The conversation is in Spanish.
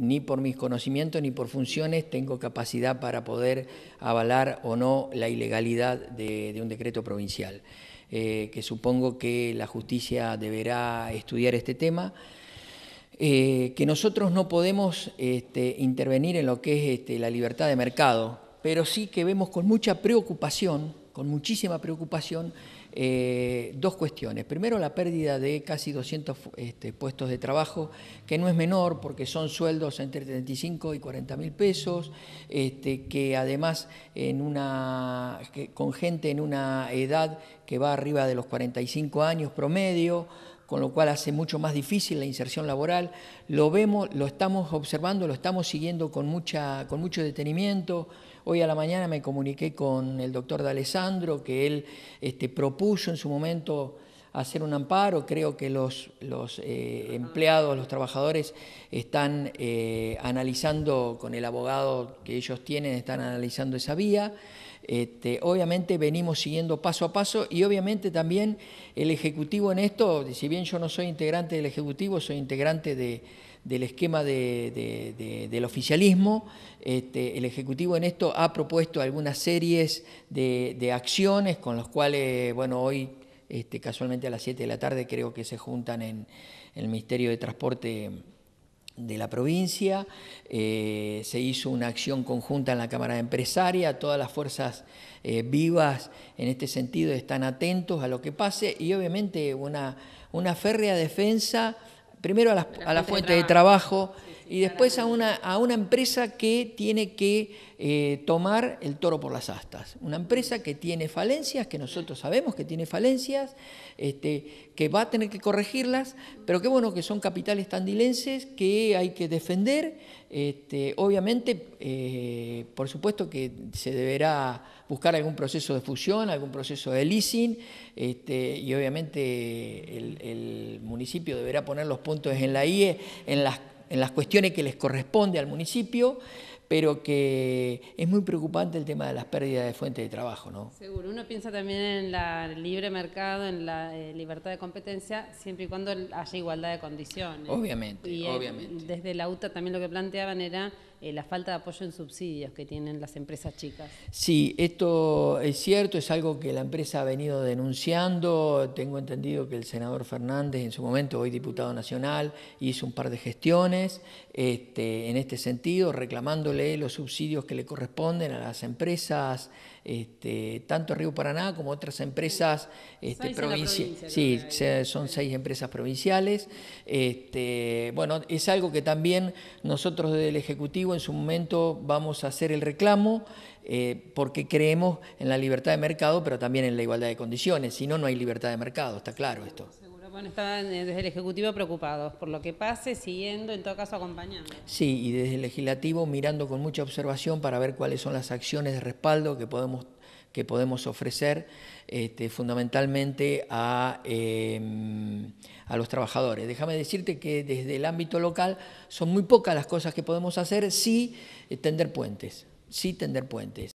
ni por mis conocimientos ni por funciones tengo capacidad para poder avalar o no la ilegalidad de, un decreto provincial. Eh, que supongo que la justicia deberá estudiar este tema. Eh, que nosotros no podemos este, intervenir en lo que es este, la libertad de mercado, pero sí que vemos con mucha preocupación con muchísima preocupación eh, dos cuestiones. Primero, la pérdida de casi 200 este, puestos de trabajo, que no es menor porque son sueldos entre 35 y 40 mil pesos, este, que además con gente en una edad que va arriba de los 45 años promedio, con lo cual hace mucho más difícil la inserción laboral. Lo vemos, lo estamos observando, lo estamos siguiendo con, mucha, con mucho detenimiento. Hoy a la mañana me comuniqué con el doctor D'Alessandro, que él este, propuso en su momento hacer un amparo, creo que los, los eh, empleados, los trabajadores están eh, analizando con el abogado que ellos tienen, están analizando esa vía. Este, obviamente venimos siguiendo paso a paso y obviamente también el Ejecutivo en esto, si bien yo no soy integrante del Ejecutivo, soy integrante del esquema del oficialismo. Este, el Ejecutivo en esto ha propuesto algunas series de, acciones con las cuales, bueno, hoy este, casualmente a las 7 de la tarde creo que se juntan en, el Ministerio de Transporte de la provincia, eh, se hizo una acción conjunta en la Cámara de Empresaria, todas las fuerzas eh, vivas en este sentido están atentos a lo que pase y obviamente una, una férrea defensa, primero a la fuente de trabajo y después a una, a una empresa que tiene que eh, tomar el toro por las astas. Una empresa que tiene falencias, que nosotros sabemos que tiene falencias, este, que va a tener que corregirlas, pero qué bueno que son capitales tandilenses que hay que defender. Este, obviamente, eh, por supuesto que se deberá buscar algún proceso de fusión, algún proceso de leasing, este, y obviamente el, el municipio deberá poner los puntos en la IE, en las en las cuestiones que les corresponde al municipio, pero que es muy preocupante el tema de las pérdidas de fuentes de trabajo. ¿no? Seguro, uno piensa también en el libre mercado, en la eh, libertad de competencia, siempre y cuando haya igualdad de condiciones. Obviamente, obviamente. desde la UTA también lo que planteaban era eh, la falta de apoyo en subsidios que tienen las empresas chicas. Sí, esto es cierto, es algo que la empresa ha venido denunciando. Tengo entendido que el senador Fernández, en su momento, hoy diputado nacional, hizo un par de gestiones este, en este sentido, reclamándole los subsidios que le corresponden a las empresas, este, tanto Río Paraná como otras empresas este, provinciales. Sí, son seis empresas provinciales. Este, bueno, es algo que también nosotros desde el Ejecutivo en su momento vamos a hacer el reclamo eh, porque creemos en la libertad de mercado, pero también en la igualdad de condiciones. Si no, no hay libertad de mercado, está claro esto. Seguro, bueno, estaban eh, desde el Ejecutivo preocupados por lo que pase, siguiendo, en todo caso acompañando. Sí, y desde el Legislativo mirando con mucha observación para ver cuáles son las acciones de respaldo que podemos que podemos ofrecer este, fundamentalmente a, em, a, los trabajadores. Déjame decirte que desde el ámbito local son muy pocas las cosas que podemos hacer, sí eh, tender puentes, sí tender puentes.